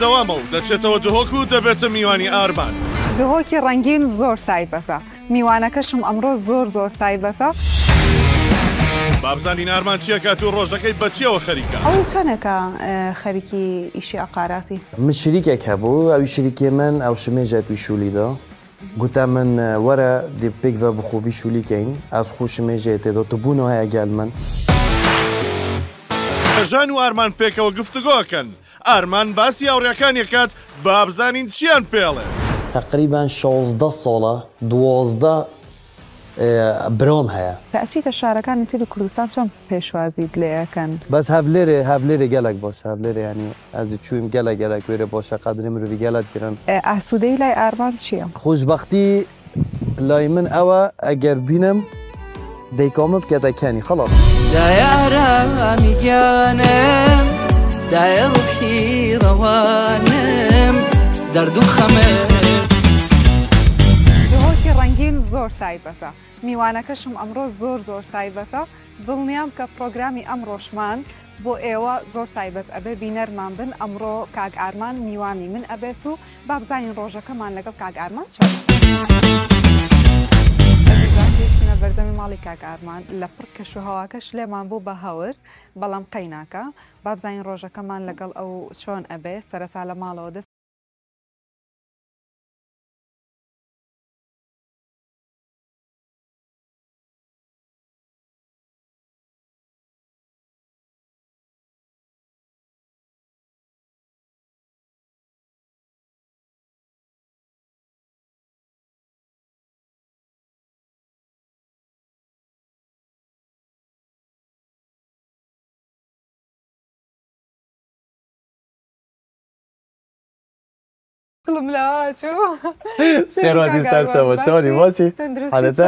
بەردەوامە و دەچێتەوە دهۆک و دەبێتە میوانی ئاربان دهۆکی ڕەنگین زۆر تایبەتە میوانەکەشم ئەمڕۆ زۆر زۆر تایبەتە بابزانین ئارمان چییە کات و ڕۆژەکەی بەچیەوە خەریکە ئەو چەندەکە خەریکی ئیشی ئاقاراتی من شریکێک هەبوو ئەوی شریکی من ئەو شمێژێتوی شولیدا گوتا من وەرە دیپێکە بخۆوی شولیکەین ئەس خوشمێژێت تێدا تو بوونەوە هەیە گال من. ژان و ئارمان پێکەوە گفتگۆکەن ئارمان باسی هاوڕیەکانیەکات بابزانین چیان پێڵێت تقریبان 16 ساڵە دوازدە برۆم هەیە پچیتە شارەکانی تری کوردستان چۆن پێشوازیت لەکەن بەس هەولێرێ هەولێرێ گەلک بۆش هەولێرێ ینی ئەزی چویم گەلە گەلک وێرە بۆشە قادری مرۆڤ گەلت گرن ئاسوودەی لای ئارمان چییە؟ خۆشببختی لای من ئەوە ئەگەر بینم دەیکۆمە بکەتەکەنی خەڵە. دایارە ئەمیگیانم. دایە ڕحی ڕەوانم دەرد و خەمە هۆکی ڕەنگین زۆر تایبەتە میوانەکەشم ئەمڕۆ زۆر زۆر تایبەتە دڵنیام کە پرۆگرامی ئەم ڕۆژمان بۆ ئێوە زۆر تایبەت ئەبێ بینەرمان بن ئەمڕۆ کاگ ئارمان میوانی من ئەبێت و بابزانین ڕۆژەکەمان لەگەڵ کاگ ئارمان چ. بوونە بەردەمی ماڵی کاکارمان لە پڕ کەش و هەواکەش لێمان بوو بە هەور بەڵام قەیناکە بابزانین ڕۆژەکەمان لەگەڵ ئەو چۆن ئەبێ سەرەتا لە ماڵەوە دە جملهات شو شعرها سەرچەوەچۆنی بۆچی حالەتە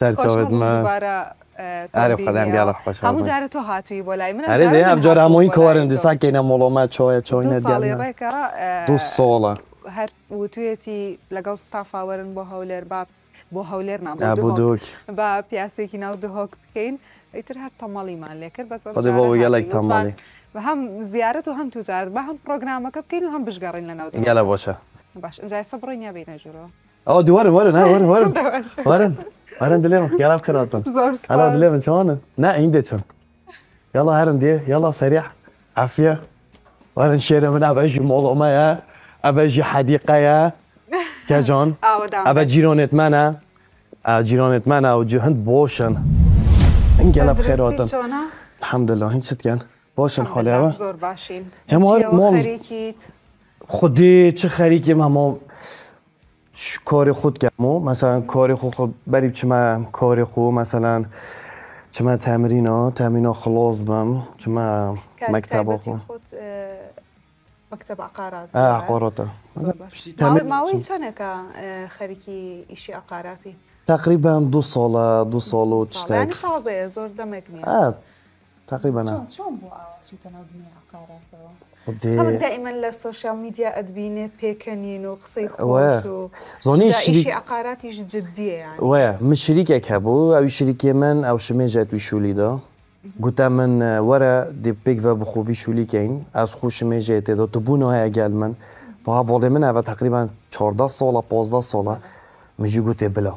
سەرچەوەتمە ئارێ خدایان گیاڵە خۆش هەموو جارە تۆ هاتووی بۆ لای من ئەرێ لێ ئەم جۆرە هەمووی کەوەرن دیسا کەینە مۆڵۆمە چۆیە چۆینە دوو سۆڵە هەر وتوێتی لەگەڵ باب بۆ هەولێر نام با پیاسێکی ناو دهۆک بکەین ئیتر هەر تەمەڵیمان لێکرد بەس بۆ گەلێک تەماڵی بە هەم زیارەت و هەم توجارت بە هەم پرۆگرامەکە بکەین و هەم بشگەڕین لنا گەلە بۆشە باش انجا صبرين يا بينا جرو او دي ورن ورن ها ورن ورن ورن ورن دليم يلا بكرة أطن دليم إن شوانا نا عندي تشن يلا هرن دي يلا سريع عافية ورن شيرة من أبجي موضوع يا أبجي حديقة يا كجان أبجي رونت مانا جيرانت مانا وجهند بوشن انقلب بخير وطن الحمد لله هين شتكن بوشن حولي زور باشين هم هاد مول خودی چه خری که ما کار خود کردم مثلا کار خود بریم چه من کار خود مثلا چه من تمرین ها تمرین ها خلاص بم چه من مکتب خود مكتب عقارات اه عقارات معوي كان خريكي اشي عقاراتي تقريبا دو صالة دو صالة وتشتاك يعني یعنی فازة زور دمك اه تقريبا شلون چون بو شو تناول عقارات خودي دائما للسوشيال ميديا ادبينه بيكنين وقصي خوش و زوني شريك عقارات جديه يعني یعنی. وي مش شريكك هبو او شريك يمن او شمن جات ويشولي ده قلت من ورا دي بيك بخو في شولي كاين از خو شمن جات ده تبونو هيا قال من با فولي من تقريبا 14 سالا 15 سالا مجي قلت بلا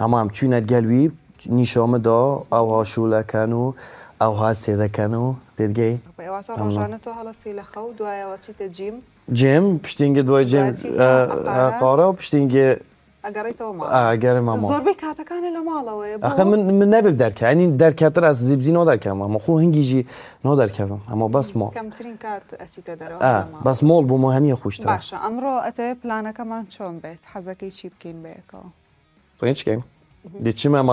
هما هم تشونت قالوي نيشام دا او هاشولا كانوا او هاد سيدا كانوا پیدگی. اوه تو روزانه تو حالا سیل خود دوای واسیت جیم. جیم پشتینگ دوای جیم. قاره و پشتینگ. اگر ای تو ما. اگر ما ما. زور بیکاتا کانه لما لواه. آخه من من نه بب در که. در از زیب زینه در که ما. ما خو هنگی جی در که ما. اما بس ما. کمترین کات اسیت داره. آه بس مال بو مهمیه خوشت. باشه. امر رو اتی پلان که من چون بیت حذف چیپ کن تو یه چی کن. دیتیم هم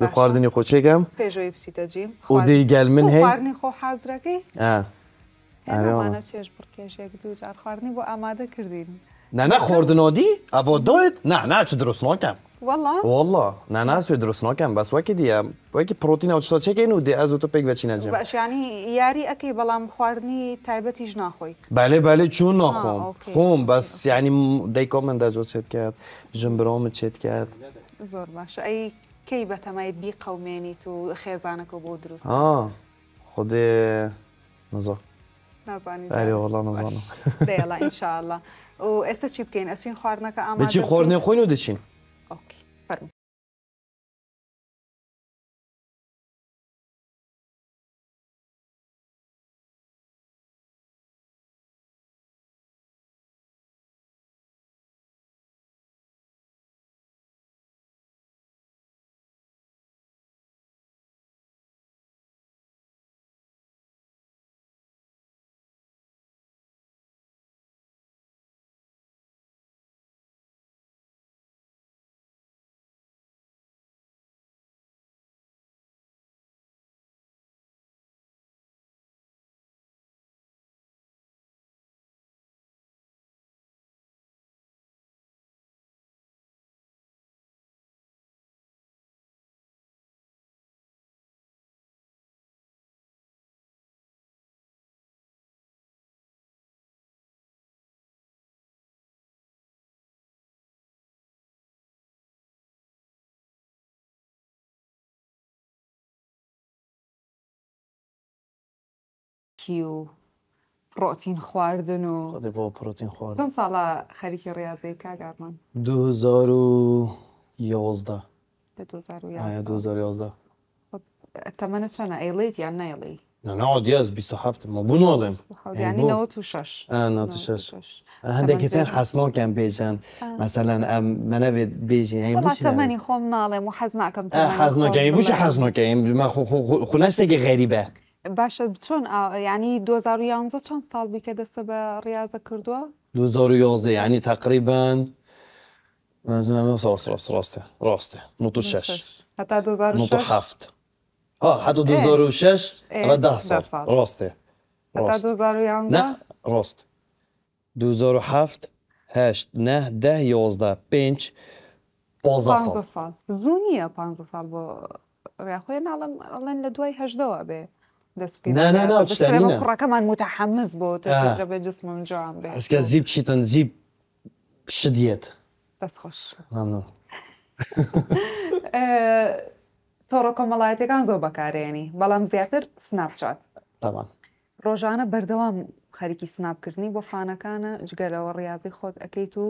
د خوردنې خو گم؟ پېژوی پسیته جیم او دی خو حاضرګي اه اره ما نه چې پر کې شي جار خوردنې بو اماده کردین نه نه خوردنې آدی؟ او دوت نه نه چې درست نه والله والله نه نه سوی درست نه بس وکی دی وکی پروتین او څه چیګې دی از تو پک وچینې جیم باش یعنی یاری اکی بلم خوردنې تایبتی جنا بله بله چون نه خوم بس یعنی دای کومند از کرد چت کرد زور باشه ای کی به تمای بی قومینی تو خیزانه که بود روز؟ آه خود نزد نزانی ایا اره والا دیالا دیلا انشاءالله و اصلا چی بکنی؟ اصلا چی که آماده؟ به چی خوردن خوینو اوکی فرمو کشی و پروتین خواردن و با پروتین خوردن چند ساله خریکی ریاضی که گرمان؟ من؟ دوزار و یازده دو و یازده آیا دوزار و یازده ایلیت یا نه نه نه از 27 ما بو نالم یعنی 96 هنده مثلا منو بیجن یعنی خب، تمنی خوم نالم و حزنا کم تمنی حزنا بوش حزنا کم باشه چون یعنی 2011 سال ساڵبی کە دەستە بە ڕاضە کردووە 2011 راست راست ڕاستە ڕاستە 96 هەتا شش حتا 2006 ده سال 2007 هشت نه ده یازده پنج پانزه سال زوو پ سال با ڕاخۆی ناڵم الان هش ڕەکەمان متحمز بۆ بێ جسم جوان ئەسکە زیب چیتن زیب شدیێت دەستخۆش تۆڕۆ کۆمەڵایەتەکان زۆر بەکارێنی بەڵام زیاتر سناپچات ڕۆژانە بەردەوام خەریکی سناپکردنی بۆ فانەکانە جگەلەوە ڕاضی خۆت ئەەکەیت و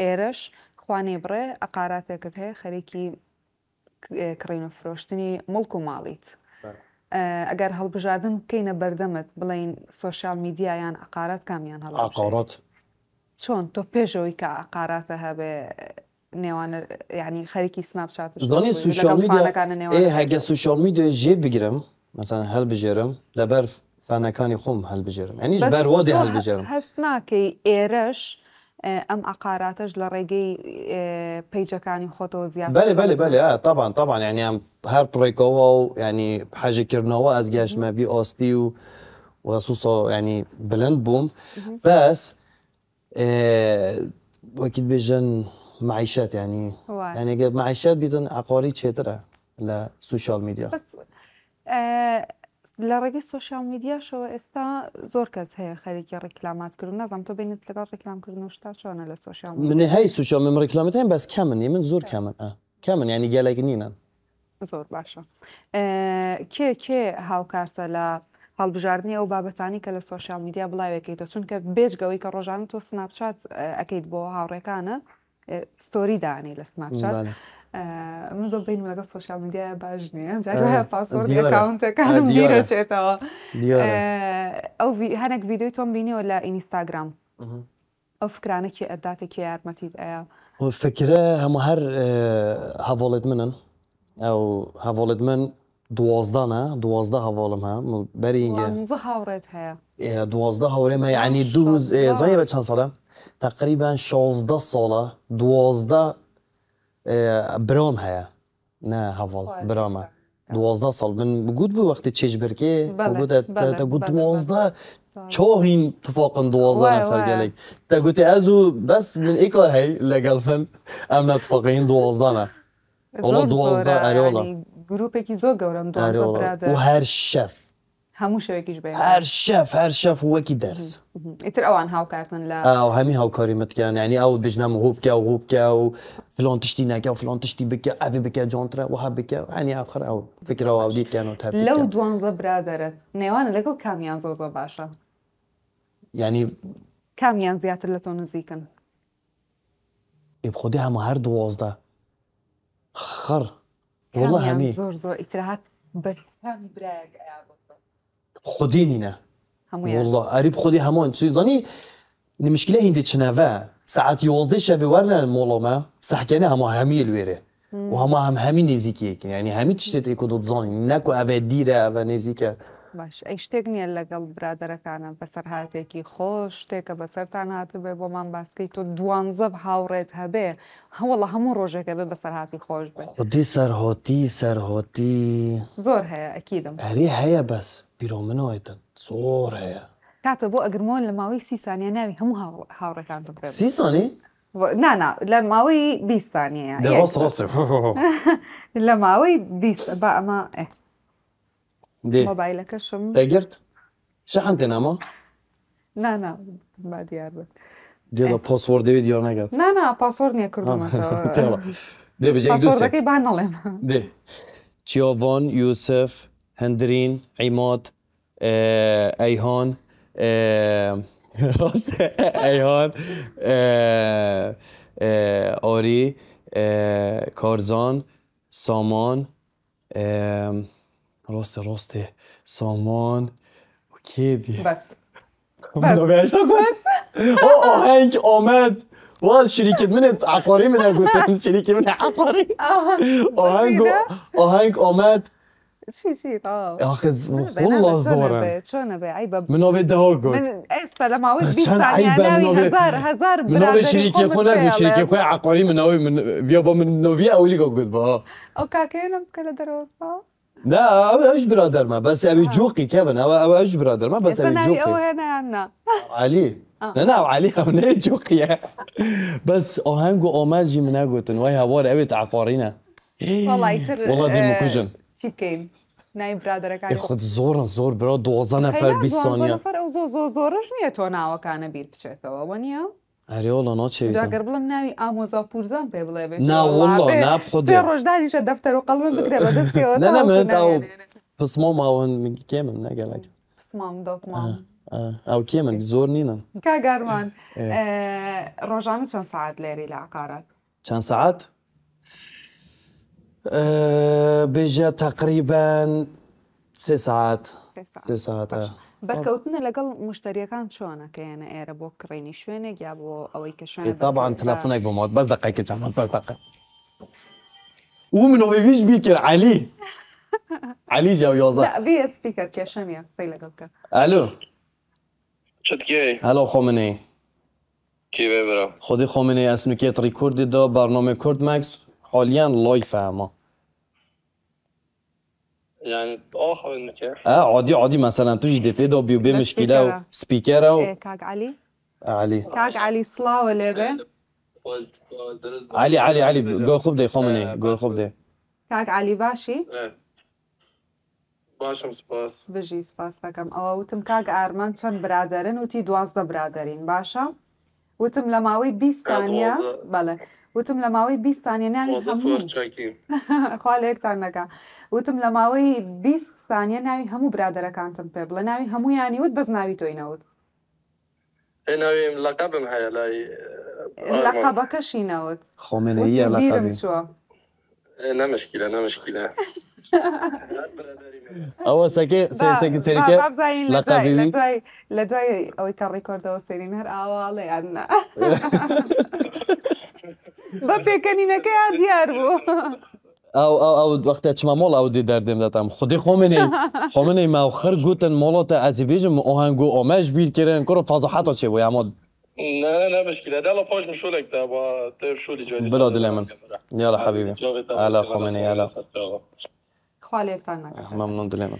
ئێرەش خوانێ بڕێ ئەقاراتێکت هەیە خەرێکی کڕینە فرۆشتنی مڵک و ماڵیت ئەگەر هەڵبژاردن بکەینە بەردەمت بڵین سوۆشال میدیایان ئەقارات کامیان هەڵ ئاقارات چۆن تۆ پێشەوەی کە ئاقاراتە هەبێ نێوانە ینی خەرکی سناپشات زانی هەگە سوشال میدیای ژێ بگرم مەسان هەلبژێرم لەبەر فانەکانی خۆم هەلبژێرم ئەنیش بەرواێ هەلبژێرم هەست ناکەی ئێرەش. آه، ام عقارات اجل ريغي آه، بيجا كاني خطو زياده بله بله بله آه طبعا طبعا يعني هر بريكو يعني حاجه كرنوا از جاش ما في اوستي و وصوصا يعني بلند بوم بس آه وكيد بجن معيشات يعني يعني معيشات بيتن عقاري تشيترا لا سوشيال ميديا بس آه، لە ڕێگەی سوۆشال میدیاشەوە ئێستا زۆر کەس هەیە خەرێکی ڕێکلاماتکردن نازانم تۆ بینیت لەگەڵ ڕێکلامکردن و شتا چۆنە لە سوۆشال من هەی سوشال من ڕێکلامەت هەیە بەس کامن من زۆر کامن کامن ینی گەلێک نینە زۆر باشە کێ کێ هاوکارسە لە هەڵبژاردننی ئەو بابەتانی کە لە سوۆشال میدیا بڵاوێکیتە چونکە بێژگەوەی کە ڕۆژان تۆ سناپچات ئەەکەیت بۆ هاوڕێکانە ستۆری دانی لە سناپچات من زۆ بین لەگە سوۆشال میدیای باش نییە جارە پاسۆرد ئەکاونتەکانم دیرەچێتەوە ئەو هەنێک ویددیوی تۆم بینیەوە لە ئینستاگرام ئەو فکرانێکی ئەداتێکی یارمەتیت ئەیە فکرە هەمە هەر هەڤڵێت منن ئەو هەڤڵێت من دوازدانە دوازدە هەواڵم هە بەرینگە هاوڕێت هەیە دوازدە هەورێمە ینی دووز زانانی بە چەند ساڵە تقریبان 16 ساڵە دوازدە برام هەیە نه هەواڵ برامە. دوازدە ساڵ من گوت بوو وەختی چێژبرکێ گوت دوازدە چۆهین تفاقن دوازدە فەرگەلێک تا گوتی ئەز و بەس من ئیکا هەی لەگەڵفن ئەم نەتفاقین دوازدانە دوازدە ئەریۆڵە گروپێکی زۆر گەورم و هەر شەف هەموو شەوێکیش بێ هەر شەف هەر شەف هو دەرس ئیتر ئەوان هاوکارتن لە ئاو آه، هەمی هاوکاریمەتکیان يعني او ئەو بژنام هوبکە و هوبکە و فلۆن تشتی ناکە و فلۆن تشتی بكا ئەێ بكا جونترا وها يعني او هەنی ئاخر ئەو فکرەوە ئاودیکیانەوە تا لەو دوانزە نيوانا نێوانە لەگەڵ کامیان يعني زۆ باشە ینی کامیان زیاتر لە تۆ نزیکن خودی هەمە هەر دوازدە خڕ وڵە هەمی زۆر زۆر ئیتراحات بە براگ خودی نینه یعنی. والله عرب خودی همان چیزانی یعنی نمشکله هندی و ساعت 11 شب ورنن مولاما سحکنه همه همی الویره و همه هم همین نزیکیه که یعنی همی چشتت ایکو دو زنی نکو اوه دیره و نزیکه باش ایش تک نیه لگل کنم. بسر هاته که خوش تک بسر تان هاته به با من بس که تو دوانزب هاورت هبه والله همون روزه که به بسر هاتی خوش به خودی سر هاتی سر هاتی زور هیا اکیدم هری هیا بس بیرۆمنەوەیتن زۆر هەیە کاتە بۆ ئەگرمۆن لە ماوەی سیسانیا ناوی هەموو هاوڕەکان بکە سیسانی؟ نانا لە ماوەی بیستانەیە لە ماوەی بیست بە ئەمە مۆبایلەکەشم دەگرت شەحان تێنامە؟ نانا با دیار بن دێڵە پۆسوەر دەوێت دیۆ نەگات نانا پاسۆر نییە کردمەکەی با نەڵێم دێ چیۆڤۆن یوسف هندرین عماد ایهان راست ایهان آری کارزان سامان راست راست سامان اوکی دی بس بس آهنگ آمد واز شریکت من عقاری من گفتن شریکت من عقاری آهنگ آهنگ آمد شي شي طاب اخذ والله زورا شو انا بعيبه منو بدها هوقو من اسفه لما عود بيسعى عيبه منو هزار هزار من شريك شريكي خونا وشريكي خويا عقوري منو من من نوفيا او اولي قد با او كاكينا بكلا دروسا لا او ايش برادر ما بس ابي جوقي كيفن او ايش برادر ما بس ابي جوقي او هنا عنا علي لا لا علي هنا جوقي بس او هنگو او ماجي مناگوتن وای هوار ابي تعقورينا والله يتر والله ديمو كوجن چی بکەین نای برادەکانی خود زۆرە زۆر برا دۆزە نەفەر بیسۆنیە زۆرش نییە تۆ ناوەکانە بیر بچێتەوە وە نییە؟ ئەریۆڵە ناچێگەر بڵم ناوی ئامۆزا پورزان پێ بڵێ ڕۆژدانیشە دەفتەر و قەڵمە بکرێت بەدەستەوە پسمۆ ماوەن کێ من نەگەڵێک پسمام دڵمان. ئەو کێ من زۆر نینە کاگارمان ڕۆژانە چەند سعات لێری لە عقارات چەند سعات؟ بجا تقريبا سي ساعات سي ساعات بەرکەوتنە يا مشتریەکان چۆنە شونه که ئێرە بۆ کڕینی یا بۆ ئەوەی کە شوێن هو فيش بيكر علي علي جاو يوزا لا بي اس بيكر كشان علی علی لقلك الو شتكي الو لەگەڵ کە ئەلو هەلو خۆمنەی خودی ريكورد دو برنامج كورد ماکس حالیان لایف يعني تاخر المسافة اه اقعدي اقعدي مثلا تجي تضربي بي مشكلة سبيكر و... إيه، كاك علي علي كاك علي صلا ولا بي علي علي علي جو خوب دي خومني جو خوب دي كاك علي باشي إيه. باشم سباس بجي سباس تاكم او وتم كاك ارمان چەند برادرين وتي دوازدە برادرين باشا وتم لماوي بيس آه، ثانيه بەڵێ وتم لە ماوەی بی سانیە ناوی خوالەیەکتان نەکە وتم لە ماوەی بیست سانیە ناوی هەموو برادەرەکانتم پێ بڵە ناوی هەمویانی وت بەس ناوی تۆی نەوت ناویم لەقبم هەیە لای لەقبەکەشی نەوت خۆمێنەیە لەقبم نەمشکیلە نەمشکیلە ئەوە سەکێسەکەچێریکە لە دوای ئەوەی کە ڕیکۆردەوە سەرین هەر ئاواڵێ یاننا بەپێکە نینەکەیان دیار بوو. ئەو ئەو ئەو وەختە چمە مۆڵ ئەو دی دەردێم دەتم خودی خۆمنی خۆمنی ماو لا گوتن مۆڵۆتە ئەزیبیژم ئۆهنگ و ئۆمەش بیرکردن کوڕ فازحاتۆ شو لي جوني بلا يلا حبيبي على خومني يلا خۆمنی یالا ممنون دلێ من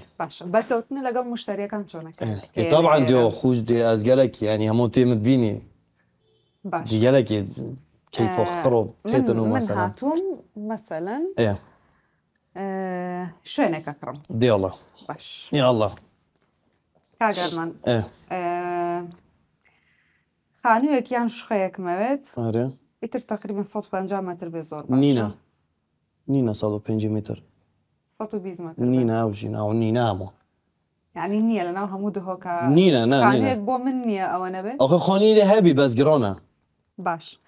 بەتەوتن لەگەڵ مشتریەکان چۆنەکە طبعا ديو خوش دی يعني ینی هەموو تێمت بینی گەلێکی كيف آه، خرب تيتنو مثلا من هاتون مثلا ايه آه شوينك اكرم دي الله باش يا الله كاجرمان ايه آه خانو يك يان خانووێکیان شخەیەک مەوێت ئیتر تقریبا 150 متر بێ زۆر نينا نینە 150 متر متر نينا نينا او او جينا نینە ئەوژی ناو نینامە یعنی نییە نينا نا نينا خانو يك بو من نییە ئەوە اخي خانو خۆنی لە بس جرانا باش.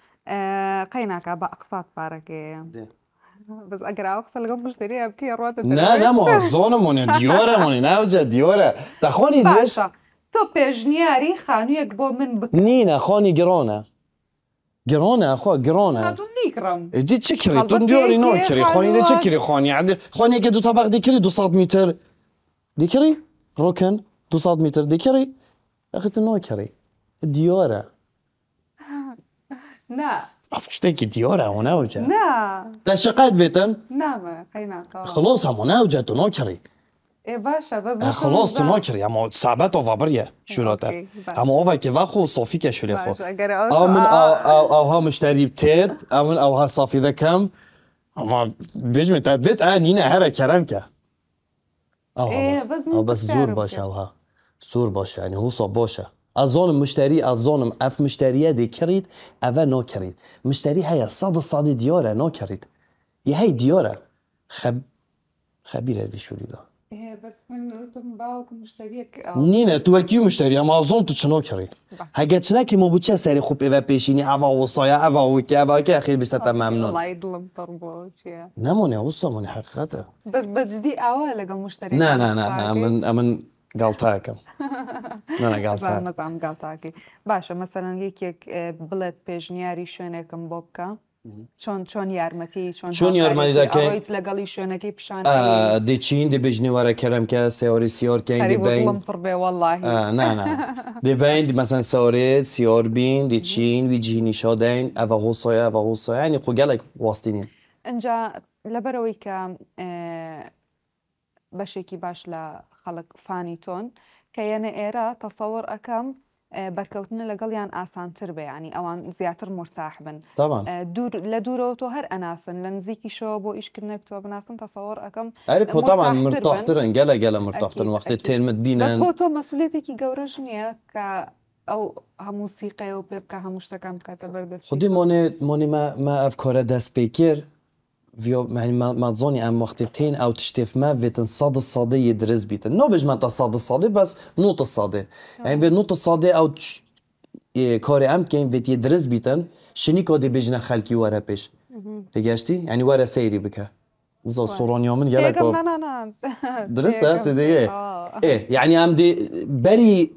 قيناك بقى اقساط بارك بس اقرا اقصى اللي قبل شتري ابكي رواد لا لا ما هو زونه من ديوره من ناوجا ديوره تخوني ليش تو بيجنياري خانو يقبو من بك نينا خوني جرونا جرونا اخو جرونا هذا ميكرم دي شكري تو ديوري نو تشري خوني دي تشكري خوني عاد خوني كدو طبق ديكري 200 متر ديكري ركن 200 متر ديكري اخي تنو كري ديوره نه افشته که دیار همو نوجه نه داشت شقید بیتن؟ نه ما خیلی خلاص همو نوجه تو نو ای باشه باز خلاص تو نو اما صحبت او بریه شلاته اما آوه که صافی که شلی خوب باشه اگر آوه آو آو آو صافی ده کم اما بجمه تد بیت این نینه هره کرم که آوه بس زور باشه آوه زور باشه یعنی حساب باشه از زن مشتری از ازانم اف مشتریه دی کرید اوه ناکرید مشتری های صد صد دیاره ناکرید یه هی دیاره خب خبیره دی شوری دا بس من تو باوک مشتری نه تو کی مشتری اما از ازان تو چنو کری هگه چنا که ما بچه سری خوب اوه پیشینی اوه سایا اوه که اوه که خیلی بسته تا ممنون نمونه وصا من حقیقته بس جدی اوه لگه مشتری نه نه نه نه من نه نه گڵ تاکەم مزام گڵ تاکی باشە مەسەرەن یەکێک بڵێت که شوێنێکم دی بکە چۆن چۆن یارمەتی چۆن چۆن یارمەتیداکەیت لەگەڵی شوێنەکەی پیشان دەچین دەبژنێوارە کەرم کە سێوەری سیۆرکەینڵ دەبین مەسەن سەورێت سیۆربین دەچین ویجیینیشادەین یعنی خو بە واسطی نیم انجا لبروی که بشه کی باش ل خەڵک فانی تۆن کە یەنە ئێرە تەسەور ئەەکەم يعني آسان ئاسانتر يعني أوان زياتر مرتاح بن لە دوورەوە تۆ هەر ئەناسن لە نزیکی شەوە بۆ ئیشکردنە تۆ بناسن تەسەوەر ئەەکەم پۆتامان مرتاحتر ئەنگە لەگە لە مرتاحتن وقتی تێمت بینن بۆ تۆ مەسولێتێکی گەورەش نییە کە ئەو هەموو سیقەوە أو بيبكا هەموو شتەکان بکاتە بەردەست خدي موني موني ما ما أفكار پێ بيكير مدزانی ام وقتی تین او تشتیف ما ویتن صاد صاده یه درز بیتن نو من تا صاد صاده بس نوت صاده يعني نو نوت صاده او کار ام که ویت یه درز بیتن شنی که دی بجن خلکی واره پیش گشتی؟ یعنی واره سیری بکه نزا درسته؟ یعنی ام دی بری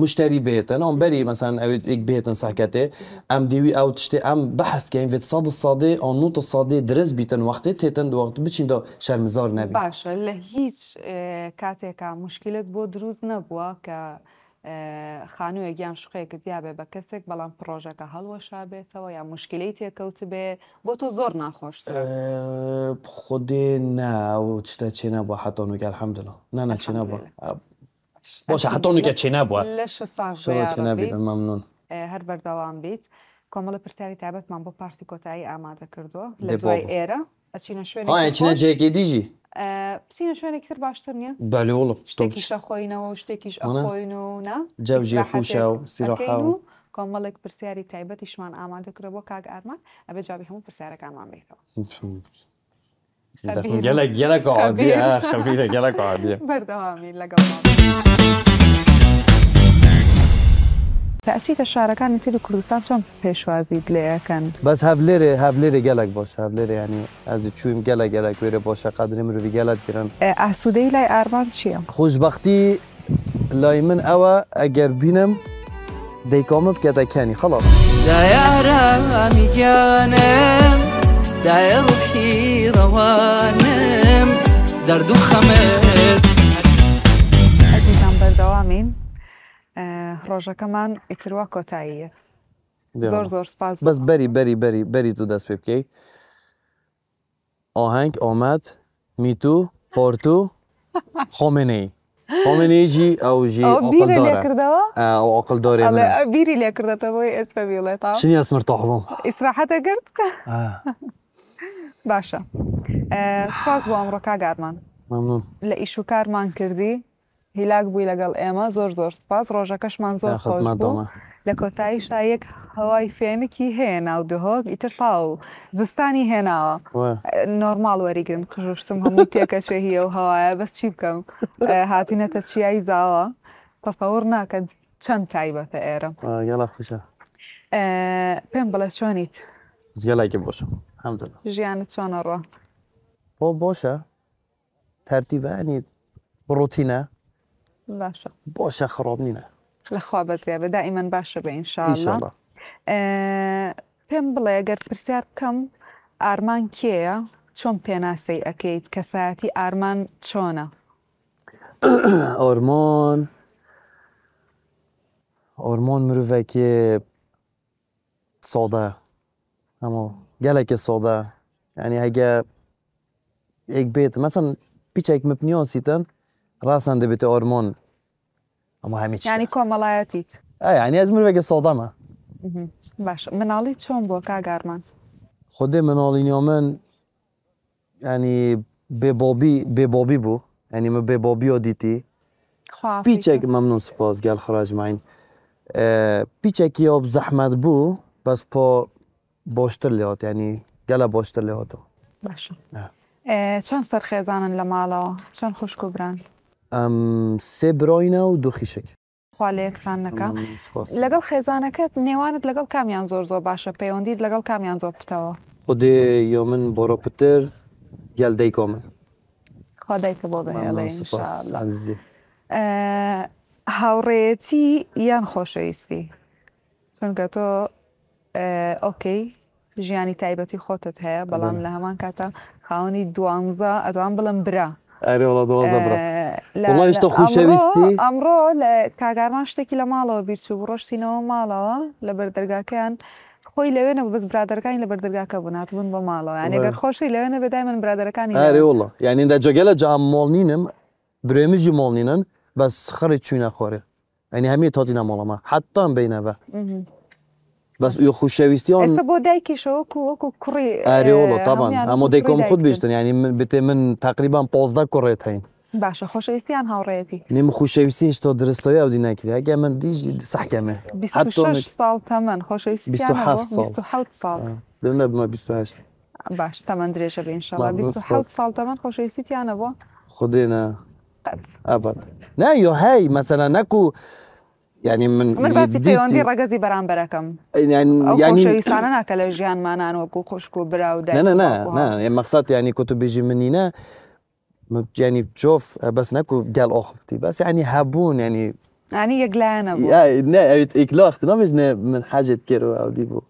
مشتری بێتن ئەم بەری مەسان ئەوێت ئیک بێتن ساکەتێ ئەم دیوی ئەو تشتێ ئەم بەحستکەین بێت سە سادێ ئەو نوتە سادێ درست بیتن وەختێ تێتن دووەخت بچین دە شەرمزار نەبی باشە لە هیچ کاتێکا مشکلت بۆ دروست نەبووە کە خانوویە گیان شوقەیەکە دیابێ بە کەسێک بەڵام پرۆژەکە هەڵوەشا بێتەوە یا مشکلەی تێکەوت بێ بۆ تۆ زۆر ناخۆش خودێ ناوتە چێنە بۆ حتۆنوگەل حەمدنەوە ناناچێنە بۆ باشه حتی لک شی نابوه لیش صعب شو بیدن ممنون هر دوام بیت کاملا پرسیاری تابەتمان بۆ پارتی کردو ئامادە کردووە لە از ئێرە ئەچینە شوێنە جێگەی دیژی پسینە شوێنێکی تر باشتر نییە بەلوڵ شتێکیشە خۆینەوە و شتێکیش ئەخۆین و نا جەوژێ خوشە و سیرۆحا و کۆمەڵێک پرسیاری تایبەتیشمان آماده کرده با کج ئارمان ابد جابی هەموو پرسیارەکانمان بێتەوە. گەلە گەلە عادیە خەبیرە گەلە عادیە بەردەوامی لەگەڵ. لە ئەچیتە شارەکانی تری کوردستان چۆن پێشوازیت لیکن. بەس هەولێرێ هەولێرە گلک باشه هەولێرە یعنی از چویم گەلە گەلک وێرە بۆشە قادری مرۆڤ گەلت گرن ئاسوودەی لای ئارمان چییە؟ خۆشببختی لای من ئەوە ئەگەر بینم دەیکۆمە بکەتەکەنی خەڵە دایارەمی گیانم دایە ڕحی ڕەوانم دەرد و خەمێ ئەزیزان بەردەوامین؟ ڕۆژەکەمان ئیتروا کۆتاییە زۆر زۆر سپاس بس بەری بەری بەری بەری تو دەست پێ آمد میتو پۆرتو خۆمێنەی خۆمێنێژی ئەوژی کردەوە ئۆقل دۆری بیری لێ کردێتەوەی بله، شنی ئەسمەر ئیسراحەتە گرت باشە سپاس بۆ لە ئیش و کردی هیلاک بووی لەگەڵ ئێمە زۆر زۆر سپاس ڕۆژەکەشمان زۆر خۆزمەدڵمە لە کۆتاییش یەک هەوای فێنکی هەیە ناو دهۆک ئیتر تاو زستانی هێناوە نۆرمال وەریگرم قژشتم هەموو تێکەشێ هیە و هەوایە بەس چی بکەم هاتینەتە چیایی زاوە تەسەور ناکەن چەند تایبەتە ئێرە گەڵا خوشە پێم بڵێ چۆنیت گەڵایکی بۆشم هەم ژیانت چۆنە ڕۆ بۆ بۆشە تەرتیبانی ڕوتینە باشە بۆشە خڕۆب نینە لەخوا بەزیە بەدا ئیمەن باشە بە ئینشاءله پێم بڵێ گەر پرسیار بکەم ئارمان کێیە چۆن پێناسەی ئەەکەیت کەسایەتی ئارمان چۆنە ئۆرمۆن ئۆرمۆن مرۆڤێکی سۆدا ئەمە گەلێکی سۆدا ینی هەگە ئێک بێت مەسەن پیچێک مپنیۆسیتن ڕاستان دەبێتە ئۆرمۆن ئەمە هەمی چانی کۆمەڵایەتیت ئەنی ئەزمر وەگە سەڵدەمە باش مناڵی چۆن بۆ کاگارمان خودێ مناڵی نیۆمن ینی بێبۆبی بێبۆبی بوو ئەنی من بێبۆبیۆ دیتی پیچێک مەمنون سپۆز گەل خراجماین پیچێکی ئۆب زەحمەت بوو بەس پۆ بۆشتر لێوت ینی گەلە بۆشتر لێوەتەوە باش چەند سەرخێزانن لە ماڵەوە چەند خوشک و بران ئەم سێ برۆینە و دو خیشک خالەیەکرانەکە لەگەڵ خێزانەکەت نێوانت لەگەڵ کامیان زۆر زۆر باشە پەیوەندیت لەگەڵ کامیان زۆر پتەوە خودێ یۆ من بۆڕۆ پتر گەل دەیکۆ من خدایکە بۆ بەهێڵێ هاوڕێتی یان خۆشەویستی چونکە تۆ ئۆکەی ژیانی تایبەتی خۆتت هەیە بەڵام لە هەمان کاتە خاونی دوانزە ئەدوان بڵم برا ئەرێوڵە دوازە برە لەشتا خوشەویستی ئەمڕۆ لە کاگارمان شتێکی لە ماڵەوە بیرچوو ڕۆشتینەوە ماڵەوە لە بەردەرگاکەیان خۆی لەوێنە بەس برادەکانی لە بەردەرگاکە بوونات بوون بە ماڵەوە یانگەر خۆشی لەوێنە بەدای من برادەکانی ئەریوڵە یانیندا جگە لە جام مۆڵنینم برێمژی مۆڵنینن بەس خڕی چوینە خۆرێ ئەنی هەمی تاتی نامۆڵەمە حتان بینەوە بەس ی خوشەویستیان بۆ دایکیشەوەکو وەکو کوڕی ئەریوڵە تاان ئەمۆ دەیکۆم خودت بیشتن ینی من بتێ من تقریبان پۆزدا کوڕێت هەین باشا خوش ايستيان هاوريتي نيم خوش تو شتو درستويا ديناك ناكري هاكا من ديج صح كامل بيستو شاش صال تمن خوش ايستيان بيستو حاف صال بيستو حاف صال بلنا بما بيستو هاش باش تمن دريجة بإن شاء الله بيستو حاف صال تمن خوش ايستيان ابو خودينا قد ابد نا يو هاي مثلا ناكو يعني من من بس تيون دي رجزي بران بركم يعني يعني أو خوش ايستيان انا كلاجيان مانان وكو خوشكو براو دايما لا لا لا يعني مقصد يعني كنت بيجي منينا يعني بتشوف بس ناكو قال اختي بس يعني هابون يعني يعني يقلعنا يعني اكلاخت نمش من حاجه كيرو او ديبو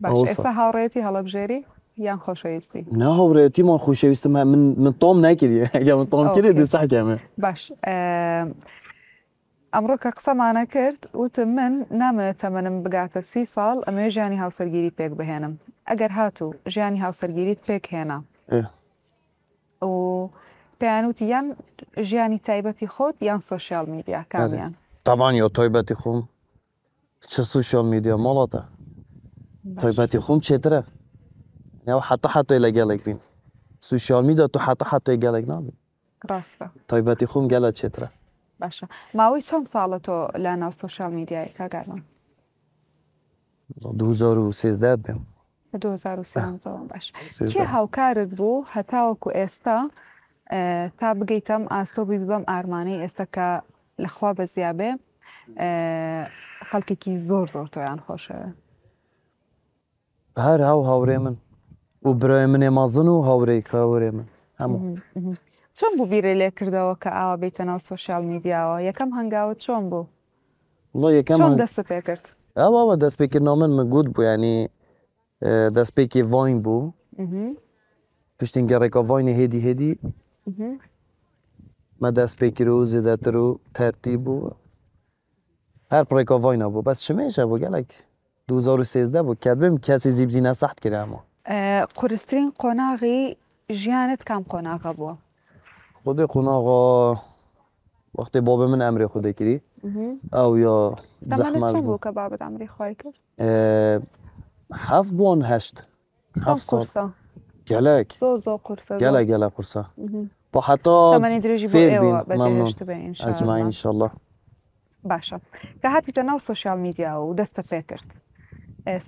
باش اسا هاوريتي هلا بجيري خوشويستي نا هاوريتي ما خوشويستي من من تۆم ناکردی من طوم دي صح دەسەحکەمە باش كرت وتمن نام تمن وتم من صال اما جاني هاوسر جيري بيك بهنم اجر هاتو جاني هاوسر جيري بيك هنا ايه و یان ژیانی تایبەتی خۆت یان میدیا بله. کامیان تامان یا تایبەتی خۆم چه سوشیال میدیا ماڵاتە تایبەتی خۆم چێترە نێو حتا حتی ایلا گەلێک بین سوشیال میدیا تو حتا ایلا گەلێک نامی راستا تایبەتی خۆم گەلە چێترە باشە ماوەی چەند ساڵە تۆ لە ناو سوشیال دوزار و 2013 بیم باش کێ هاوکارت بوو هەتاوەکو ئێستا تا بگەیتم ئاستۆ ببەم ئارمانەی ئێستا کە لەخوا بە زیابێ خەڵکێکی زۆر زۆر تۆیان خۆشەوە هەر هاو هاوڕێ من و برای منێ مازن و هاوڕێی کاوەێ من هەموو چۆن بوو بیرە لێ کردەوە کە ئاوا بیتە ناو سوۆشال میدیاوە یەکەم هەنگاوە چۆن بوو یەکەم دەست پێ کرد ئەوەوە دەست پێکردنەوە من من گوت بوو ینی دست پیک واین بود پشت این گره که واین هیدی هیدی من دست پیک رو زده تر رو ترتیب بود هر پره که واین ها بود بس چی میشه گلک. دوزار و سیزده بود کتبیم کسی زیب زینه نسخت کرده اما. قدسترین قناعی جیانت کم قناعی بود؟ خود قناعی وقتی باب من عمری خود کرده او یا زخمال بود دمانی چون بود که بابت عمری خواهی کرد؟ هفت بون هشت هفت قرصا گلک زور زور قرصا قالا قالا قرصا با حتا درجة بقوة بجهش تبعي إن شاء الله حتی إن شاء الله باشا كهاتي تناو سوشيال ميديا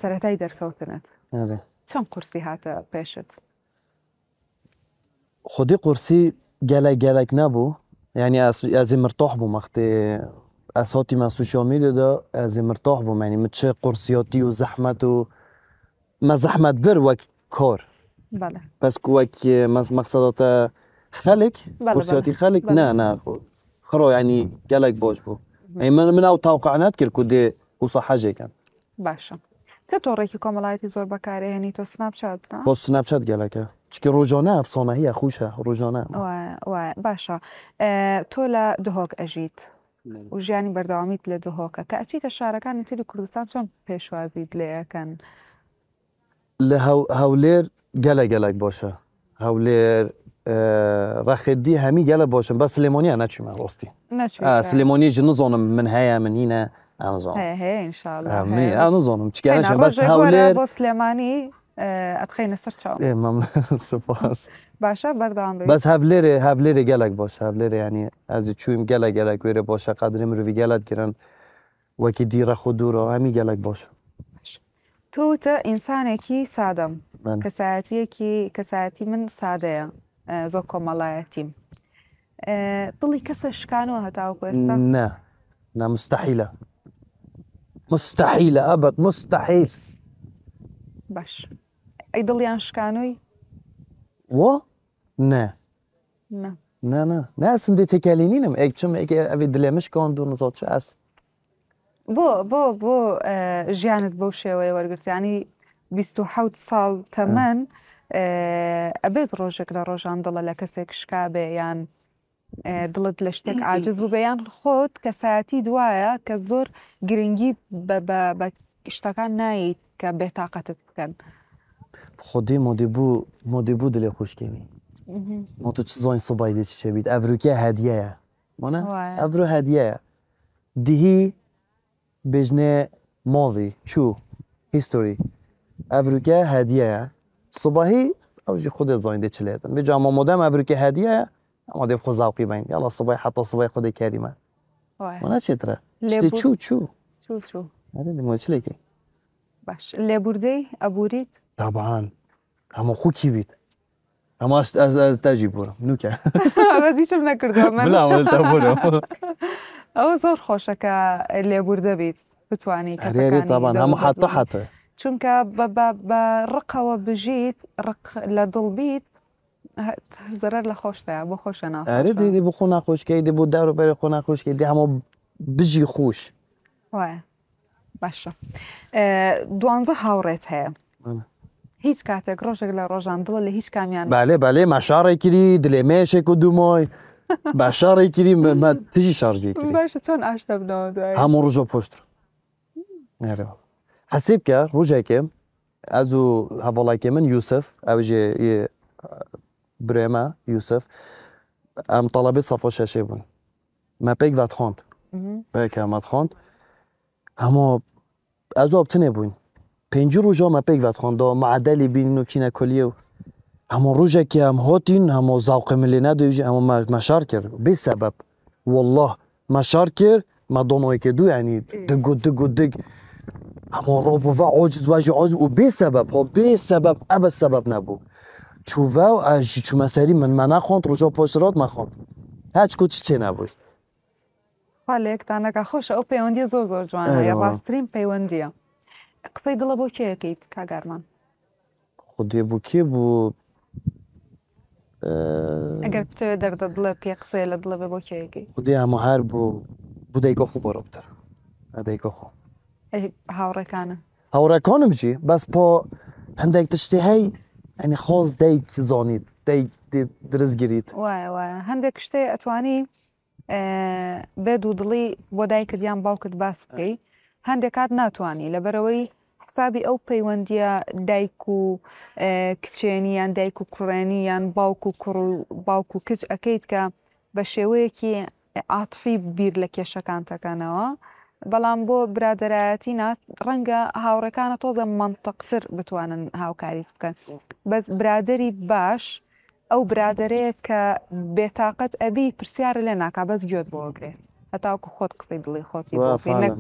در كوتنت آره چند حتا پیشت؟ خودی خودی قرصی گلک نبو یعنی از مرتاح بو مختی از هاتی من سوشيال ميديا ده از مرتاح بو يعني متشه قرصیاتی و زحمت و ما زحمت بر وك كور بله بس وك مقصدات خلق بله خلق بله. نه خرو يعني قالك بوش بو يعني من من او توقعنا تكر كودي وصحه حاجه كان باشا تتوريكي كوملايتي زور بكاري یعنی تو سناب شات بو سناب شات قالك چکه روزانه افسانه هی خوشه روزانه و و باشا أه تولا دهوك اجيت نعم. وجياني بردواميت لدهوكا كأتيت الشاركان انت لكردستان شون بيشوازيد ليه كان لهولیر گله گلک باشه هولیر رخدی همی گله باشه بس سلیمانی نه چی من راستی نه سلیمانی جنو زانم من هیا من اینه انا زانم هی هی ان شاء الله امی زانم چی گله بس هولیر بس سلیمانی اتخین نصر چاو ای مم سپاس باشه بردان بس هولیر هولیر گلک باشه هولیر یعنی از چویم گله گلک ویره باشه قدریم رو وی گلت گیرن وکی دیر خود دورا همی گلک باشه تۆ تە ئینسانێکی سادەم کەسایەتیەکی کەسایەتی من سادەیە زۆر کۆمەڵایەتیم دڵی کەسە شکانەوە هەتاوکو ئێستا نه نامستحیلە مستحیلە ئەبەت مستحیل باش ئەی دڵیان شکانۆی وە نه نه نه نه ناسم دی تێکالینینم ئەک چم ئەگە ئەوی دلێمش کۆند و نزۆ چ ئەست بۆ بۆ بۆ ژیانت بەو شێوەیە وەرگرتیانی 26 ساڵ تەمەەن ئەبێت ڕۆژێک لە ڕۆژان دڵە لە کەسێک شکابێ یان دڵت لە شتێک ئاجز بوو بەیان خۆت کەسایەتی دوایە کە زۆر گرنگی بە شتەکان نایت کە بێتاقەتت بکەن خودی مدیبوو مدیبوو دلێ خوشکێنی مۆ چ زۆین سوبای دێکی چێبیت ئەڤروکیە هەدیەیە مۆە ئەڤرو هەدیەیە دیهی بجنه ماضي شو هيستوري افريكا هديه صباحي او جي خودت زاینده چله هدن بجا جامعه مودم افریکا هدیه اما دی خود ذوقی بین یلا صبح حتی صبح خود کریمه من چه تره چه چو چو چو چو تشلیکی آره، باش لبرده ابورید طبعا اما خو کی بید اما از از از تجی برم نو که نکردم بلا اول تا ئەوە زۆر خۆشەکە لێبور دەبیت بتانی تاوان هەموو حتا حتە چونکە بە ڕقەوە بژیت لە دڵبیت زەرەر لە خۆشتەیە بۆ خۆشەنا دی بخۆ ناخۆشکی دی بۆ داروبەر خۆ ناخۆشکی دی هەموو بژی خوش باشە دوانزە هاوڕێت هەیە هیچ کاتێک ڕۆژێک لە ڕۆژان دڵە لە هیچ کامیان بالێ بالێ ماشارڕێکیری دلێ مێشێک و دومۆی بشار یکی ما م... تیجی شارج یکی باشه چون اشتب نادو ایم همون روزا پشت رو نیره بابا حسیب که روزا که ازو هفالا که من یوسف او جه ای برایما یوسف ام طلبی صفا ششه بون ما پیگ وات خاند پیگ هم وات خاند همون ازو ابتنه بون پینجو روزا ما پیگ وات خاند و معدلی بین نوچین کلیه و اما روزی که هم هاتین اما زوق ملی ندویج اما مشار کرد به سبب والله مشار کرد مدانایی که دو یعنی دگو دگو دگ اما روبو و عاجز و عاجز و به سبب ها به سبب اب سبب نبود چو و از چو مسری من من خوند روزا پاسرات من خوند هیچ کوچی چه نبود حالا یک تنه که خوش او پیوندی زور زور جوانه یا باسترین پیوندی قصه دل که اکید که خود بو که بو ئەگەر پتێ دەردە دڵێ پێ قسێ لە دڵە بە بۆ کێگەی خودی ئامەهار بوو بدەیگۆ خو بۆ ڕۆبتەر ئەدەیگۆ خۆ هاوڕەکانە هاوڕەکانم جی بەس بۆ هەندێک تشتی هەی ئەنی خۆز دەیک زۆنیت دەیک درستگیریت وایە وایە هەندێک شتێ ئەتوانی بێ دوو دڵی بۆ دایکت یان باوکت باس بکەی هەندێک کات ناتوانانی لەبەرەوەی حسابی ئەو پەیوەندیە دایک و کچێنیان دایک و کوڕێنیان باوک و کوڕ باوک و کچ ئەەکەیت کە بە شێوەیەکی عاتفی بیر لە کێشەکانتەکانەوە. بەڵام بۆ برادەتی ڕەنگە هاوڕەکانە تۆزە منتەقتر بتوانن هاوکاری بکەن بەس برادری باش ئەو برادەیە کە بێتاقەت ئەبی پرسیارە لێ ناکا بەس گوێت بۆگرێ هەتاوکو خۆت قسەی بڵی خۆت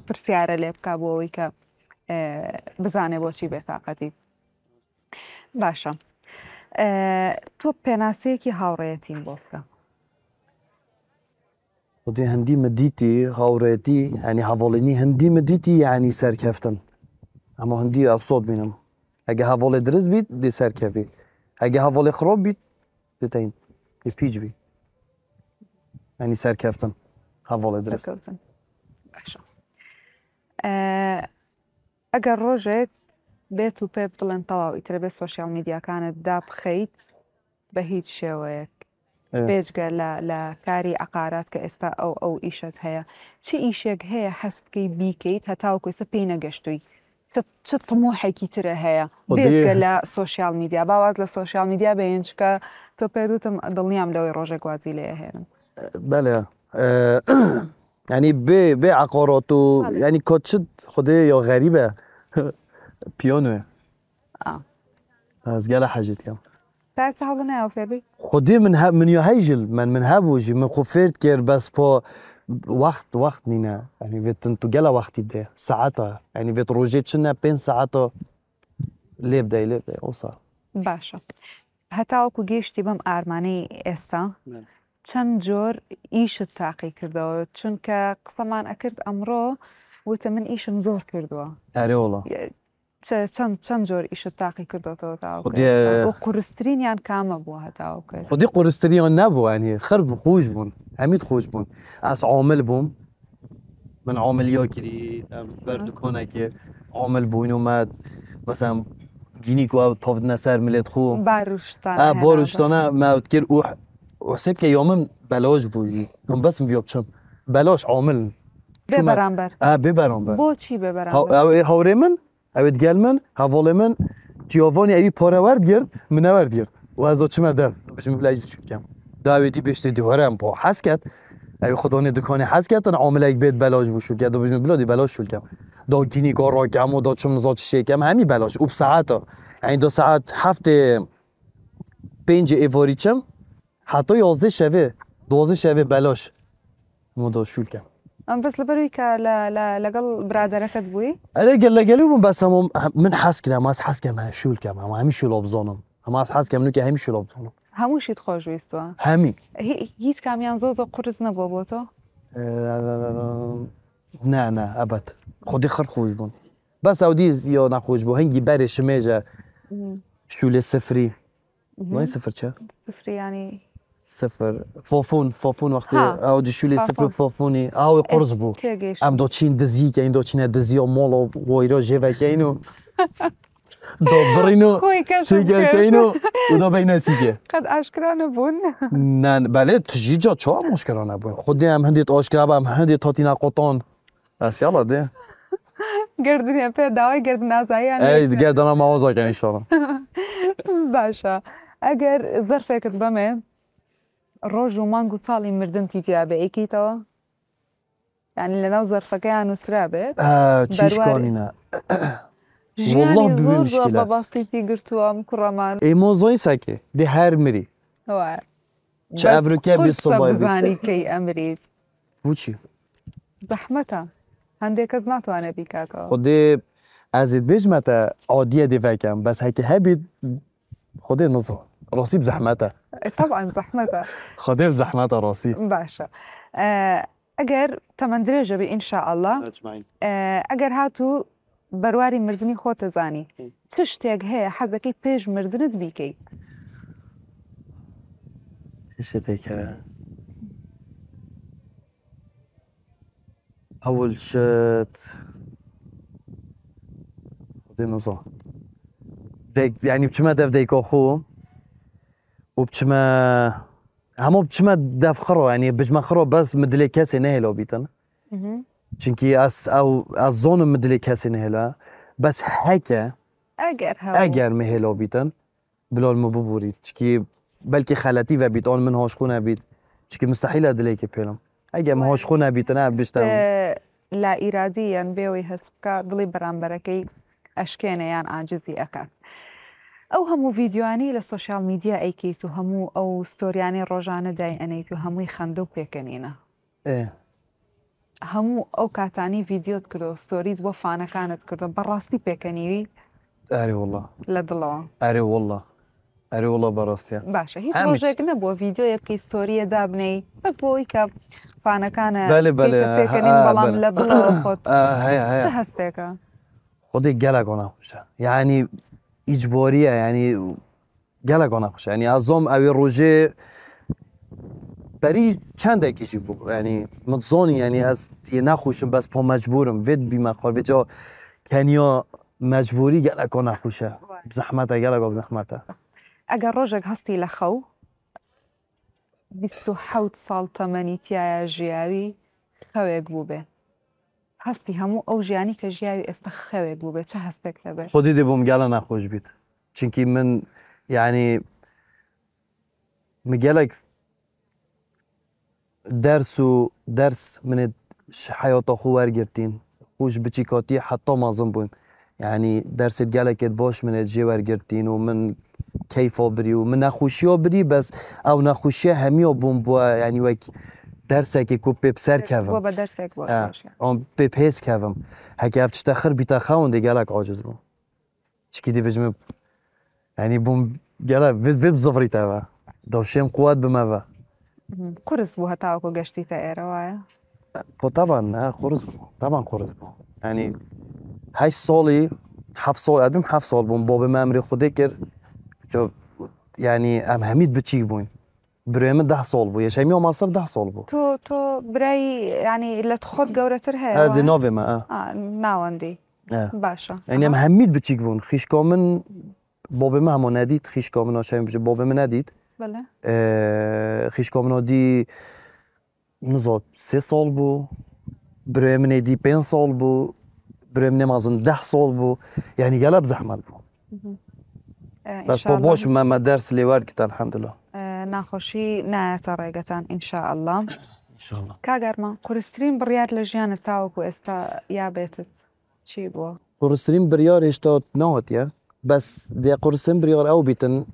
پرسیارە لێ بک بۆ ئەوی کە بزانێ بۆچی بێتاقەتی باشە تۆ پێناسەیەکی هاوڕێتیم بۆ بکە دێ هەندی مدیتی هاوڕێتی هەنی هەڤڵێنی هەندی مدیتی یعنی سەرکەفتن ئەمە هەندی ئەفسۆت بینم ئەگە هەڤڵێ درست بیت دی سەرکەوی ئەگە هەڤڵێ خڕۆب بیت دتین پیچ بی ئەنی سەرکەفتن هەڤڵێ درستکردن باشە ئەگەر ڕۆژێک بێت و پێ بڵێن تەواوی ترەبێت سوۆسیال میدیاکانت دابخەیت بە هیچ شێوەیەک بێجگە لە کاری عقارات کە ئێستا ئەو ئەو ئیشت هەیە چی ئیشێک هەیە حەز بکەی بیکەیت هەتاوکوێسە پێی نەگەشتووی چ تمۆحێکی ترە هەیە بێجگە لە سوۆسیال میدیا باواز لە سوۆسیال میدیا بێنچکە تۆ پێ دوتم دڵنیام لەوەی ڕۆژە گوازی لێ هێنم بەێ يعني بعقارات يعني كوتشد خدي يا غريبه بيانو اه بس قال حاجتي تعرف تحبنا يا فيبي خدي من ها من يهيجل من من هابوجي من خفيت كير بس بو وقت وقت نينا يعني بيت انتو قال وقت يبدا ساعتها يعني بيت روجيت شنا بين ساعتها ليه بدا ليه بدا وصل باشا هتاوكو جيشتي بم ارماني استا نعم. کرده و چون تاقی قصه من اکرد امرو و تا من ئیشم کرده اره اولا چند چند جور ایش تاقی کرده تا یعن کاما بووە هەتاو اوکه خودی قورستریان یعنی خرب خوش بون همید خوش بون از عامل بوم من یا بر دکانه که عامل بووین اومد مثلا جینی کو تاود نسر ملێت خۆ باروشتان باروشتانه ماوت کرد او حسب یومم بلاج بوجی من بس بیابچم بلاش عامل ببرم بر آه ببرم بر با چی ببرم بر هوری من اوید گل من حواله من جیوانی اوی پاره ورد گرد منه ورد گرد و از چه مدر بشم بلاش کم داویدی بشت دیوارم با حس کرد ای خدا نه دکانه حس کرد تن عامل یک بیت بلاش بو شد گدا بجن بلادی بلاش شد کم دا گینی گار را کم و دا چم چشه کم همی بلاش اوب ساعت این دو ساعت هفته پنج ایواری چم حتی 11 شوه 12 شوه بلاش مداد شول کم ام بس لبروی که لقل برادرکت بوی اله گل لقلی بون بس هم من حس کنم از حس کنم شول کنم هم همی شول آبزانم هم از حس کنم نوکه همی شول ابزانم هموشی خوش بیست تو همی هیچ کمیان زوز قرص نبا با تو نه نه ابد خودی خر خوش بون بس او دیز یا نخوش بون هنگی برش میجه شول سفری ما سفر چه؟ سفری یعنی صفر فوفون فوفون وقتی او دشولی صفر فوفونی او قرز بو ام دو چین دزی که این دو چین دزی و مال و وایرا جوه که اینو دو برینو که اینو او دو سی که قد اشکرا بون نه بله تجی جا چا هم اشکرا بون خود هم هندیت اشکرا هم هندیت تاتینا قطان بس یالا دیم گردنی پی دوای گردن آزایی ای گردن هم آزایی که باشه اگر ظرفه کت بمه ڕۆژ و مانگ و تيابي اي كيتا يعني اللي نوزر لەناو وسرابي اه تشيش كونينا والله بمشكلة ببسطيتي قرتوام كرمان اي مو زوي ساكي دي هار مري هو بس ابروكي بي صباي بي زاني كي امريت بوچي زحمتا هندي كز ناتوانه خدي ازيد بجمتا عادية دي فاكم بس هكي هبيد خدي نظر رصيب زحمتها طبعا زحمتها خديم زحمتها رصيب باشا بي ان شاء الله اگر آه، هاتو برواري مردني خوت زاني شتێک هەیە حزكي بيج مردنت بيكي شتێکە اول شت دێنزۆ ینی بچمە دەفدەیکۆ خۆم وبتشما همو بتشما داف خرو يعني بجما خرو بس مدلي كاسي نهلا بيتنا شنكي اس او ازون مدلي كاسي نهلا بس هكا اگر هاو اگر مهلا بيتن بلو مبوبوري شكي بلكي خالتي و بيت اون من هوشخونه بيت چونكي مستحيل كي بيلم اگر هوشخونه بيتنا بشتم لا إراديا بيوي هسبكا دلي برامبركي أشكينة يعني عاجزي أكاد ئەو هەموو ڤیددیوانی لە سوۆسیال میدیا ئەیکیت و هەموو ئەو ستۆریانی ڕۆژانە دای ئەنیت و هەمووی خەندە و پێکەنینە هەموو ئەو کاتانی ڤیددیۆت کردۆ ستۆریت بۆ فانەکانت کردن بەڕاستی پێکەنیوی ئەریوەڵە لە دڵەوە ئەریوەڵە ئەریوەڵە بەڕاستە باشە هیچ ڕۆژێک نەبووە ڤیددیۆیەکەی ستۆریە دابنەی بەس بۆەوەی کە فانەکانە بەڵام لە هەستێکە خۆدی گەلە گۆناوشە یعنی اجباریه یعنی گله گونه یعنی از زم اوی روژه بری چند اکیشی بود یعنی مدزانی یعنی از یه نخوشم بس پا مجبورم وید بی من خواه جا کنیا مجبوری گله گونه خوشه زحمت گله زحمت اگر که هستی لخو حوت سال تمنی تیای جیاوی خویگ بین هەستی هەموو ئەو ژیانی کە ژیاوی ئێستا خەوێک بوو بێت چه هەستێک لەبێت خۆ دیدی بۆم گالە ناخۆش بیت چونکی من یعنی مگەلێک دەرس و دەرس منێت حیاتە خو وەرگرتین خوش بچی کاتی حتا مازم بووین یعنی دەرسێت گەلێکت بۆش منێت جێ وەرگرتین و من کەیفۆ بری و من نەخوشیۆ بری بەس ئەو نەخوشیە هەمیۆ بووم بووە ینی وەک درسته که کوپ پسر که هم. کوپ درس که کوپ باشه. آم به پس که هم. هکی افتش تا خر بیتا خواهند دیگر اگر آجوز بود. چکی دی بچه می‌ب. هنی بوم گل زفری تا و. داشتم قواد بمی و. خورز بود هتا اگه گشتی تا ایرا وای. کو تا بان نه خورز بود. تا بان خورز بود. یعنی هشت سالی هفت سال ادم هفت سال بوم با به مامری خودکر. چه یعنی ام حمید بچی بودن. برای من ده سال بود یه هم اصلا ده سال بود تو تو برای یعنی لط خود گورتر هست از ناو ما نه آه نواندی باشه یعنی هم همیت بچیک بون خیش کامن باب ما هم ندید خیش کامن آشایم بچه باب ما ندید بله خیش کامن آدی نزاد سه سال بود برای من دی پنج سال بود برای من مازن ده سال بود یعنی گلب زحمت بود بس با باش درس لیوار کت الحمدلله ناخوشي نايتا ريغتان إن شاء الله إن شاء الله كاقر ما كورستريم بريار لجيان تاوك وإستا يا بيتت شي بوا كورستريم بريار إشتاوت نوت يا بس دي كورستريم بريار أو بيتن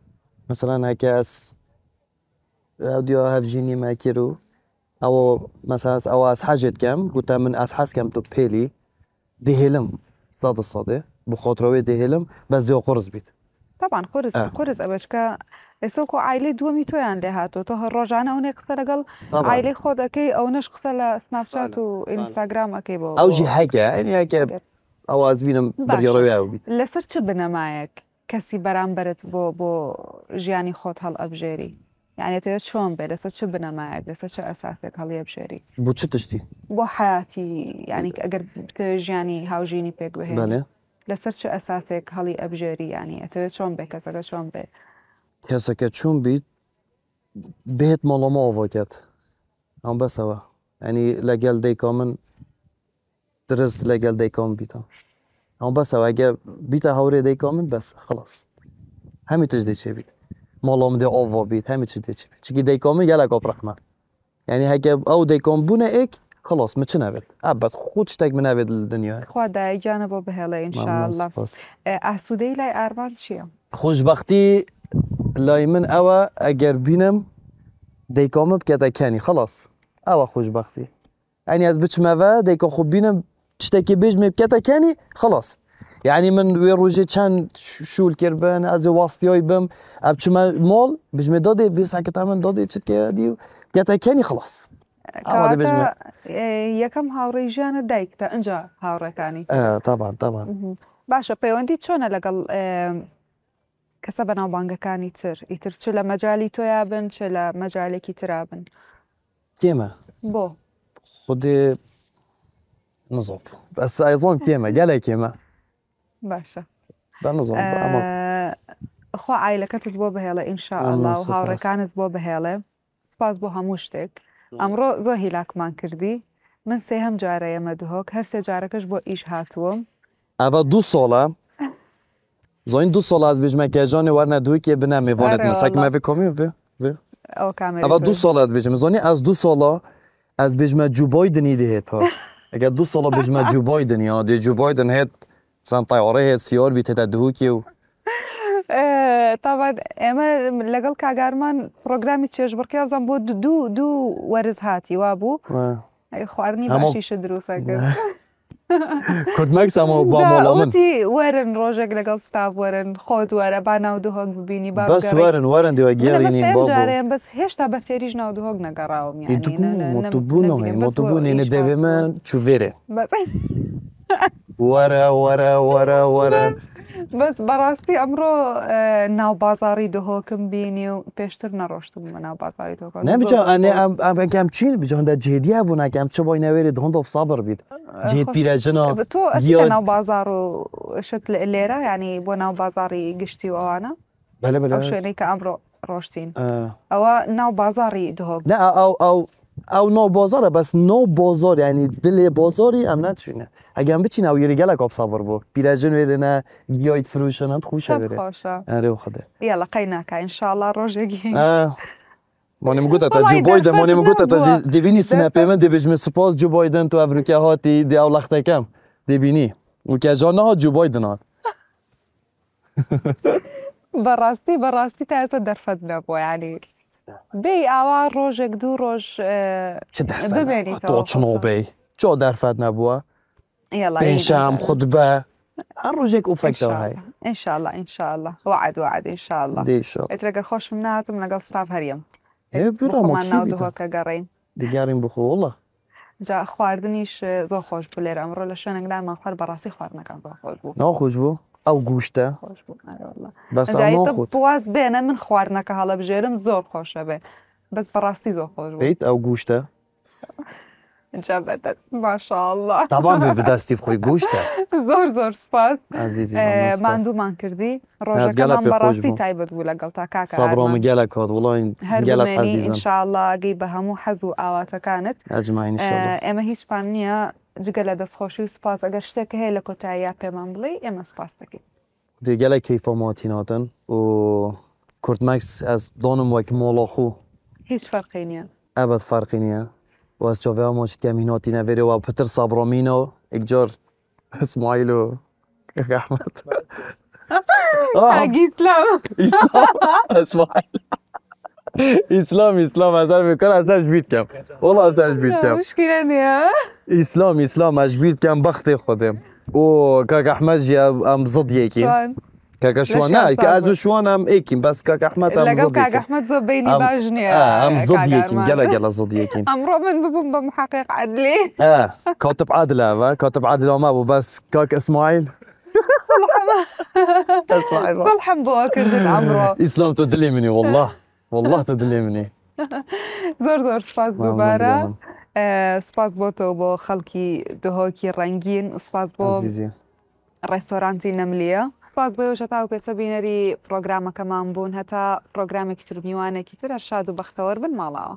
مثلا هكي أس أو ديو هاف جيني ما كيرو أو مثلا أو أس حاجت كام قلت من أس حاس كام تو بيلي دي هيلم صاد الصادي بخاطر دي هيلم بس ديو قرص بيتن تاپان قرس قرس ئەوەشکە ئێسۆکو ئایلی دووەمی تۆیان لێ هاتۆ تۆ هە ڕۆژانە ئەوێ قسە لەگەڵ ئایلی خۆ دەکەی ئەو نش قسە لە سناپچات و ئینستاگرامەکەی بۆ ئەوژی هەکە ئەواز بینم بەڕێڕێویت لەسەر چ بنەمایەک کەسی بەرامبەرت بۆ بۆ ژیانی خۆت هەڵ ئەبژێری یعنی تۆ چۆن بێ لەسەر چ بنەمایەک لەسەر چه ئەساسێک هەڵی ئەبژێری بۆ چ تشتی بۆ حیاتی یعنی ئەگەر ژیانی هاوژینی پێک بهێنێ لەسەر چه ئەساسێک هەڵی ئەبژێری ینی ئەتەوێت چۆن بێ کەسەکە چۆن بێ کەسەکە چون بیت بێت مەڵۆمەەوە کێت ئەم بەسەوە ئەنی یعنی لەگەل دەیکۆ درست لەگەل دەیکۆم بیتم ئەم بەسەوەگە بیتە هەورێ خلاص هەمی تش دەچێ بیت مەڵۆم دێ بیت هەمی چ دەچێت چکی یعنی او ئەو دەیکۆم بوونە ئێک خلاص ما ابد خود شتك من نبيت الدنيا خدا جانبو بهلا ان شاء الله احسودي لاي ارمان شيا خوشبختي لاي من اوا اگر بینم دیکوم بکتا کنی خلاص اوا خوشبختی یعنی از بچ موا دیکا خوب بینم تشتکی بیج می خلاص یعنی یعنی من وی چند شول شو الكربان از واستيوي بم ابتش مول بيج مي دادي بيس هكا تشتكي دي كتا خلاص یەکەم هاوڕێی ژیانە دایکتە ئەجا هاوڕەکانی تابان تابان باشە پەیوەندی چۆنە لەگەڵ کەسە بەناوبانگەکانی تر ئیتر چ لە مەجای تۆیا بن چ لە مەجالێکی ترا بن تێمە بۆ خودێ نزۆپ بەس ئایزۆن تێمە گەلێک تێمە باشە خۆ ئایلەکەتت بۆ بهێڵە ئینشاءله و هاوڕەکانت بۆ بهێڵێ سپاس بۆ هەموو شتێک ئەمڕۆ زۆ هیلاکمان کردی من سێ هەم جارەیە مەدوهۆک هەر سێ جارەکەش بۆ ئیش هاتووەم ئەە دوو سۆڵە زۆین دو سۆڵ از آره، و؟ وارە دووکێ بنامێ بۆێت مەساکمەێ کۆمی ئەە دوو سۆڵات از دو ئەس دوو سۆڵە ئەس بژمە جوبۆی دنی دێتەوە ئەگە دوو سۆڵە بژمە جوبۆی دنیا دێ جوبۆی دن هێت سان هێت دووکی و تاوان ئێمە لەگەڵ کاگارمان پرۆگرامی چێژبڕکی بزان بۆ دوو دوو وەرز هاتی وا بوو خواردنی باشیشە دروستەکرد. کورتمەک سامەوە باڵەتی وەرن ڕۆژێک لەگەڵ ستاف وەرن خۆت وەرە با ناو دوهۆک ببینی با بەس وەرن وەرن دیوە گێڵینیجارێن بەس هێشتا بە تێریش ناو دوهۆک نەگەڕاومبوونی نەدەوێمە چوێرێ وەرە وەرە وەرە وەرە. بەس بەڕاستی ئەمڕۆ ناوبازاری دهۆکم بینی و پێشتر نەڕۆشتم بە ناوبازاری دۆکەم چین بجۆندا جێدیا بوو ناکەم چ بۆی نەوێری دهۆندۆ سابر بیت جێت پیرەژنەوە تۆ ناو بازار و شت لێرە ینی بۆ ناو بازاری گشتی و ئەوانە شوێنەی کە ئەمڕۆ ڕۆشتین ئەوە ناو بازاری دهۆک ئەو ئەو او نو بازاره بس نو بازار یعنی دل بازاری هم نچونه اگه هم بچین او یری گلک آب صبر بو پیرجن ویره نه گیایت خوشا خوش بره خوشه آره خدا یلا قیناکا انشالله روژه گیم مانیم گوتا تا جو بایدن مانیم گوتا تا دیبینی سنپی من می سپاس جو بایدن تو افریقه هاتی دی او لخته کم دیبینی او که جانه ها جو بایدن هات براستی براستی تا از درفت نبو یعنی بی اوا روش یک دو روش چه درفت نبوا؟ تو چون او چه درفت نبوا؟ بینشم خطبه هر روز یک افکت دو های انشالله انشالله وعد وعد انشالله دیشال اگر خوش مناتم نگل ستاب هریم ایو بیرا مکسی که گرین دیگاریم بخو والله جا خواردنیش زو خوش بولیرم رو لشون انگلی من خوار براسی خوار نکن زو خوش بو نا خوش بو ئەو گوشتە بواز بێنە من خواردنەکە هەڵە بژێرم زۆر خۆشە بێ بەس بەڕاستی زۆر خۆش بیت ئەو گوشتە. جبت است ماشاءالله طبعا به دستی خوی گوشته زور زور سپاس عزیزی من دو من کردی روز که من براستی تایبت بولا گل تا کاکا صبرم گلک هات والله گلک عزیزم ان شاء الله گی به همو حزو آوات کانت اجمعین ان شاء الله اما هیچ پانیا جگە دست دەستخۆشی و سپاس ئەگەر شتێک هەیە لە کۆتاییە پێمان بڵێ ئێمە سپاس دەکەین دیگەلە کەیفۆماتیناتن و مکس از دۆنم وەک مۆڵۆخ مولاخو هیچ ابد فرقی فەرقینە و از جاوه ها ما چه تیم هینا و پتر سابرامین و اکجار اسماعیل و ککا احمد ککا اسلام اسلام اسماعیل اسلام اسلام از هر بیر کن از هر جبیر کن اولا از هر جبیر کن اسلام مشکل نیه اسلام اسلام از جبیر کن بخت خودم و ککا احمد جایی هم زد یکی كاكا شوانا كا ازو شوانا ام ايكيم بس كاكا احمد ام زود كاكا احمد زوبيني أم... باجني اه ام زود ايكيم جلا جلا زود ايكيم ام رومن ببوم بمحقق عدلي اه كاتب عدل ابا كاتب عدل وما بو بس كاك اسماعيل اسماعيل كل حمبو اكل عمرو اسلام تدلي مني والله والله تدلي مني زور زور سباس دوباره سباز بو تو بو خلقي دهوكي رنجين سباس بو عزيزي ريستورانتي نمليه باز بۆەوەشە تا و پێسە بینەری پرۆگرامەکەمان بوون هەتا پرۆگرامێکی ترمیوانێکی ترە شاد و بەختەوەەر بن ماڵاوە.